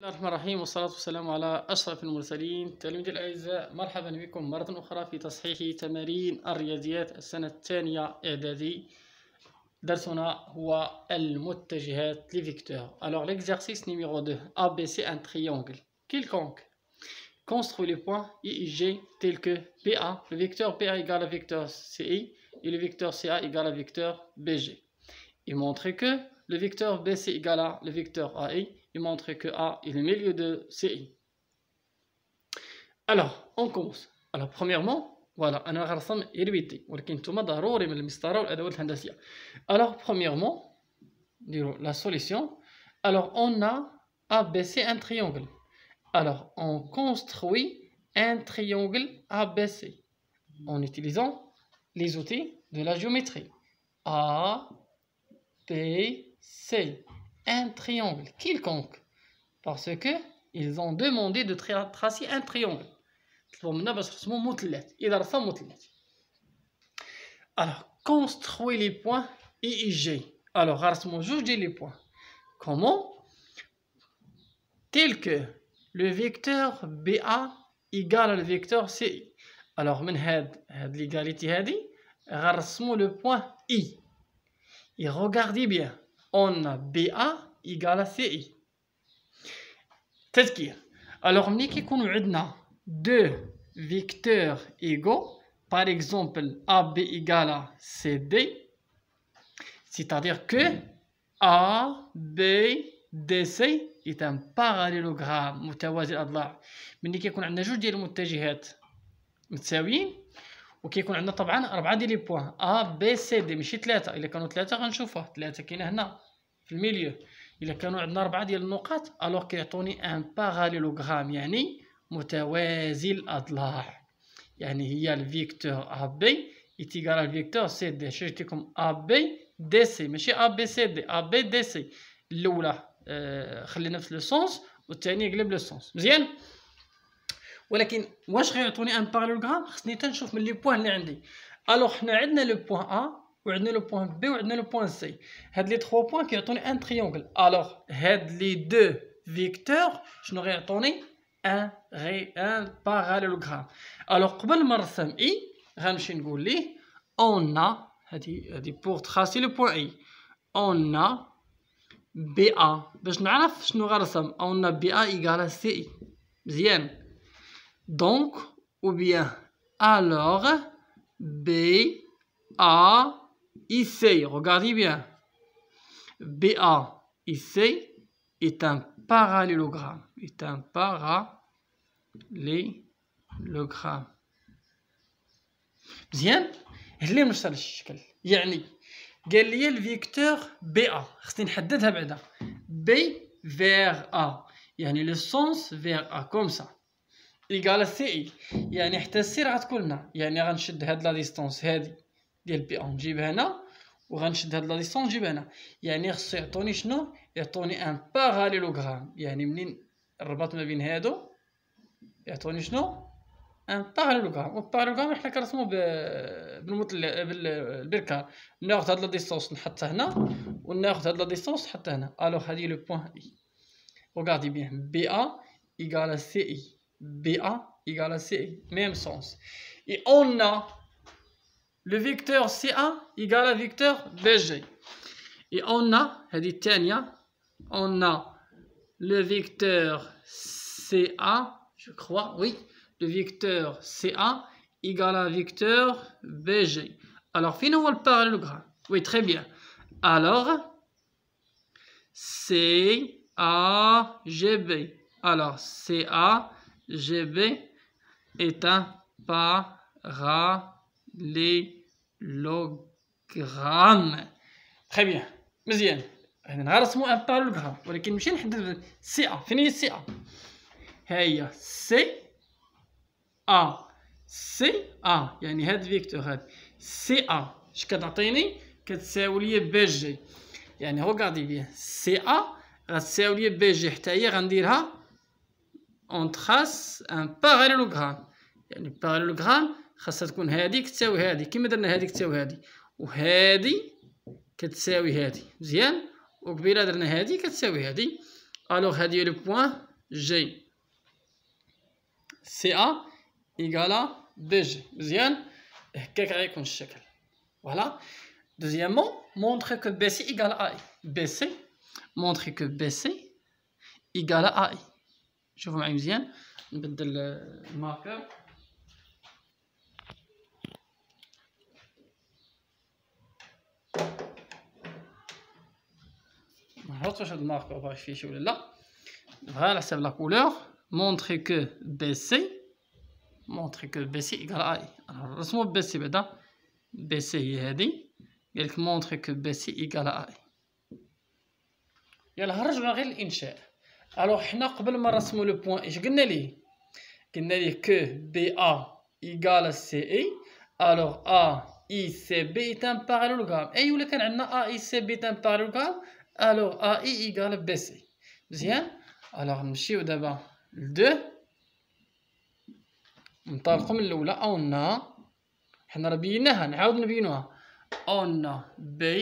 بسم الله الرحمن الرحيم والصلاة والسلام على أشرف المرسلين تلاميذي الأعزاء مرحبا بكم مرة أخرى في تصحيح تمارين الرياضيات السنة الثانية إعدادي درسنا هو المتجهات لي فيكتور alors l'exercice numéro 2 ABC un triangle quelconque construit les points IIG tels que PA le vecteur PA égale à vecteur CI et le vecteur CA égale à vecteur BG et montrer que le vecteur BC égale à le vecteur AI Il montre que A est le milieu de CI. Alors, on commence. Alors, premièrement, voilà, on a de Alors, premièrement, la solution. Alors, on a ABC un triangle. Alors, on construit un triangle ABC en utilisant les outils de la géométrie. A, B, C un triangle quelconque parce que ils ont demandé de tracer un triangle. Alors, construis les points I et G. Alors, je dis les points. Comment Tel que le vecteur BA égale le vecteur CI. Alors, من l'égalité, le point I. Et regardez bien on a BA égale à CI. C'est ce est. Alors, mais qu'on a deux vecteurs égaux, par exemple AB égale à CD, c'est-à-dire que ABDC est un parallélogramme, mutawazil adla. Mais qu'on a un ajout de la mutagihet, mutsawin, وكيكون عندنا طبعا ربعة ديال لي بوان ا بي سي دي ماشي ثلاثة الا كانوا ثلاثة غنشوفوه ثلاثة كاينه هنا في الميليو الا كانوا عندنا ربعة ديال النقاط الوغ كيعطوني ان باراليلوغرام يعني متوازي الاضلاع يعني هي الفيكتور ا بي ايتيغال الفيكتور سي دي شريتكم ا بي دي سي ماشي ا بي سي دي ا بي دي سي الاولى آه خلينا في لو سونس والثانيه قلب لو سونس مزيان ولكن واش غيعطوني ان بارالوغرام خصني تنشوف من لي بوين اللي عندي الوغ حنا عندنا لو بوين ا وعندنا لو بوين بي وعندنا لو بوين سي هاد لي 3 بوين كيعطوني ان تريونغل الوغ هاد لي دو فيكتور شنو غيعطوني ان غي ان باراليلوغرام الوغ قبل ما نرسم اي غنمشي نقول ليه اون هادي هادي بور تراسي لو بوين اي اون بي ا باش نعرف شنو غنرسم اون بي ا ايكالا سي اي مزيان Donc ou bien alors BA ici, regardez bien. BA ici est un parallélogramme. Est un para Bien, Zien? Et là nous sommes dans lequel? Y a le vecteur BA? On va déterminer plus B vers A. Y a le sens vers A comme ça. ايكال سي اي يعني حتى السي راه تكون هنا يعني غنشد هاد لا ديستونس هادي ديال بي اون نجيب هنا وغنشد هاد لا ديستونس نجيب هنا يعني خصو يعطوني شنو يعطوني ان باراليلوغرام يعني منين الرباط ما بين هادو يعطوني شنو ان باراليلوغرام والباراليلوغرام حنا كنرسمو بالمثلث بالبركان ناخد هاد لا ديستونس نحطها هنا وناخذ هاد لا ديستونس نحطها هنا الوغ هادي لو بوين اي وغاردي بيان بي ا ايكال سي اي BA égale à C. Même sens. Et on a le vecteur CA égale à vecteur BG. Et on a, dit, on a le vecteur CA, je crois, oui, le vecteur CA égale à vecteur BG. Alors, finalement, le parallélogramme. Oui, très bien. Alors, CAGB. Alors, CA GB est un parallélogramme تخي بيان مزيان هنا نرسمو ان بارالوغرام ولكن ماشي نحدد سي ا فين هي سي ا ها هي سي ا سي ا يعني هاد فيكتور هاد سي ا اش كتعطيني كتساوي ليا بي جي يعني هو قاعدي بيه سي ا غتساوي ليا بي جي حتى هي غنديرها on trace un parallélogramme يعني الباراليلوغرام خاصها تكون هادي كتساوي هادي كما درنا هادي كتساوي هادي وهادي كتساوي هادي مزيان وقبيله درنا هادي كتساوي هادي الوغ هادي هي لو بوين جي سي ا ايكالا دي جي مزيان هكاك غيكون الشكل فوالا دوزيامون مونطري كو بي سي ايكال اي بي سي مونطري كو بي سي ايكال اي شوفوا معايا مزيان نبدل الماركر نحط واش هاد الماركر باغي فيه شي ولا لا بغا على حساب لا كولور مونطري كو بي سي مونطري كو بي سي ايكال اي رسمو بي سي بعدا بي سي هي هادي قالك مونطري كو بي سي ايكال اي يلا هرجونا غير الانشاء الو حنا قبل ما نرسمو لو بوين اش قلنا ليه قلنا ليه كو بي ا ايغال سي اي الو ا اي سي بي تان بارالوغرام اي ولا كان عندنا ا اي سي بي تان بارالوغرام الو ا اي ايغال بي سي مزيان الو نمشيو دابا 2 نطلقو من الاولى اونا حنا راه بيناها نعاود نبينوها اونا بي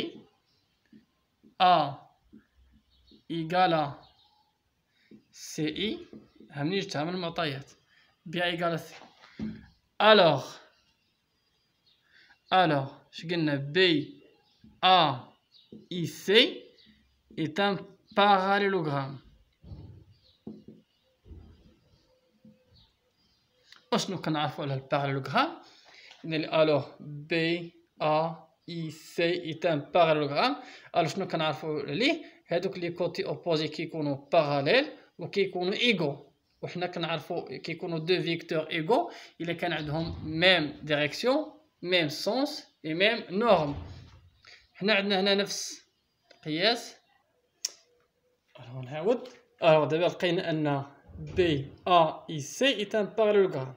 ا ايغال سي اي همني جبتها من المعطيات بي اي قال الوغ الوغ اش قلنا بي ا اي سي est باراليلوغرام parallélogramme اشنو كنعرفو على الباراليلوغرام ان الوغ بي ا اي سي اي تان باراليلوغرام الوغ شنو كنعرفو عليه هادوك لي كوتي اوبوزي كيكونوا باراليل وكيكونوا ايغو وحنا كنعرفوا كيكونوا دو فيكتور ايغو الا كان عندهم ميم ديريكسيون ميم سونس اي ميم نورم حنا عندنا هنا نفس القياس الو نعاود الو دابا لقينا ان بي ا اي سي اي تان بارالوغرام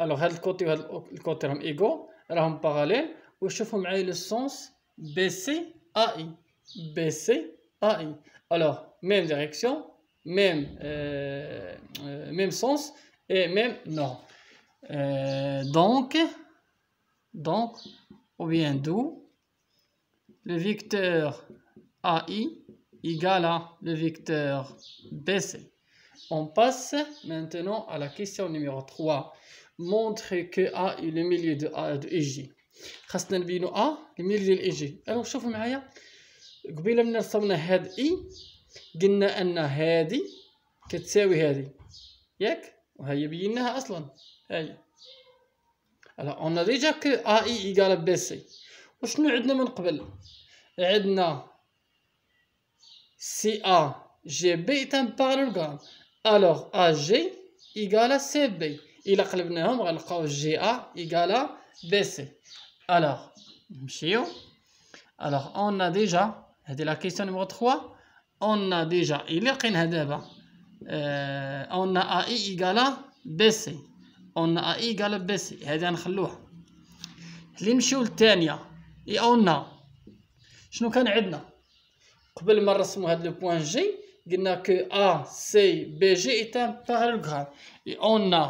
الو هاد الكوتي وهاد الكوتي راهم ايغو راهم باراليل وشوفوا معايا لو سونس بي سي ا اي بي سي ا اي الو ميم ديريكسيون même, euh, euh, même sens et même nom. Euh, donc, donc, ou bien d'où, le vecteur AI égale à le vecteur BC. On passe maintenant à la question numéro 3. Montre que A est le milieu de A de EJ. خاصنا A le milieu de EJ. Alors قلنا ان هذه كتساوي هذه ياك وهي بيناها اصلا هاي الا اون ديجا ك اي ايغال بي سي وشنو عندنا من قبل عندنا سي ا جي بي تان بارالوغرام الوغ ا جي ايغال سي بي الا قلبناهم غنلقاو جي ا ايغال بي سي الوغ نمشيو الوغ اون ديجا هذه لا كيسيون نمبر 3 اون ديجا إلا لقينها دابا اون اي ايكالا بي سي اون اي ايكالا بي سي هذا نخلوه اللي نمشيو للثانيه اي اون شنو كان عندنا قبل ما نرسمو هاد لو بوين جي قلنا كو ا سي بي جي تان بارالغرام اي اون ا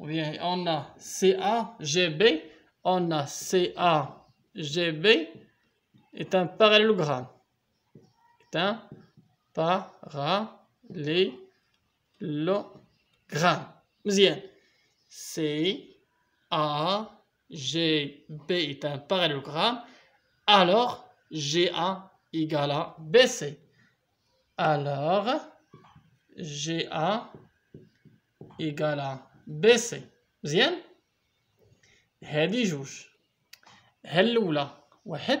ou bien on a CA, GB, on a CA, GB, est un parallélogramme. Est un parallélogramme. C, A, G, B est un parallélogramme. Alors, A égale à BC. Alors, GA égale à BC. C'est هذه جوج هل الاولى واحد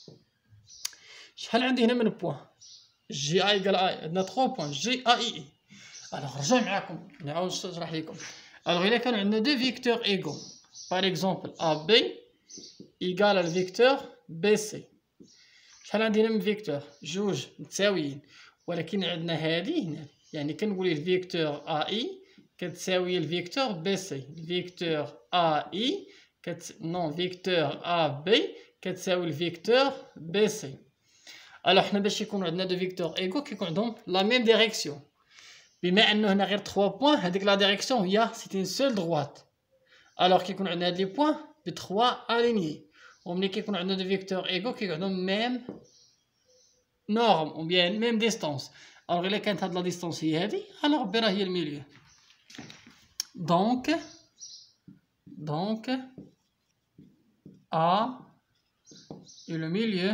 شحال عندي هنا من بوان جي اي قال اي عندنا 3 بوان جي اي اي الوغ رجع معاكم نعاود نشرح لكم الوغ الا كان عندنا دو فيكتور ايغو باغ اكزومبل ا بي ايغال فيكتور بي سي شحال عندي هنا من فيكتور جوج متساويين ولكن عندنا هادي هنا يعني كنقول الفيكتور ا اي كتساوي الفيكتور بي سي فيكتور ا اي كت نون فيكتور ا بي كتساوي الفيكتور بي سي Alors, on a deux vecteurs égaux qui sont dans la même direction. Puis, nous on a trois points. que la direction, c'est une seule droite. Alors, nous avons des points de trois alignés. nous avons deux vecteurs égaux qui sont dans la même norme, ou bien même distance. Alors, il ont la distance ici. Alors, on a le milieu. Donc, donc, A et le milieu.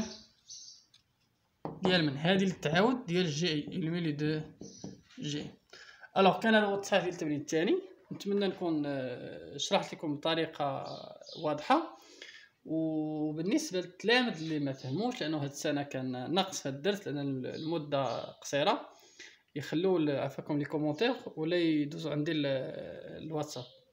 ديال من هادي التعاود ديال جي اي الميلي دو جي الوغ كان هذا هو التصحيح ديال التمرين الثاني نتمنى نكون آه، شرحت لكم بطريقه واضحه وبالنسبه للتلامذ اللي ما فهموش لانه هاد السنه كان ناقص في الدرس لان المده قصيره يخلوا عفاكم لي كومونتير ولا يدوزوا عندي الواتساب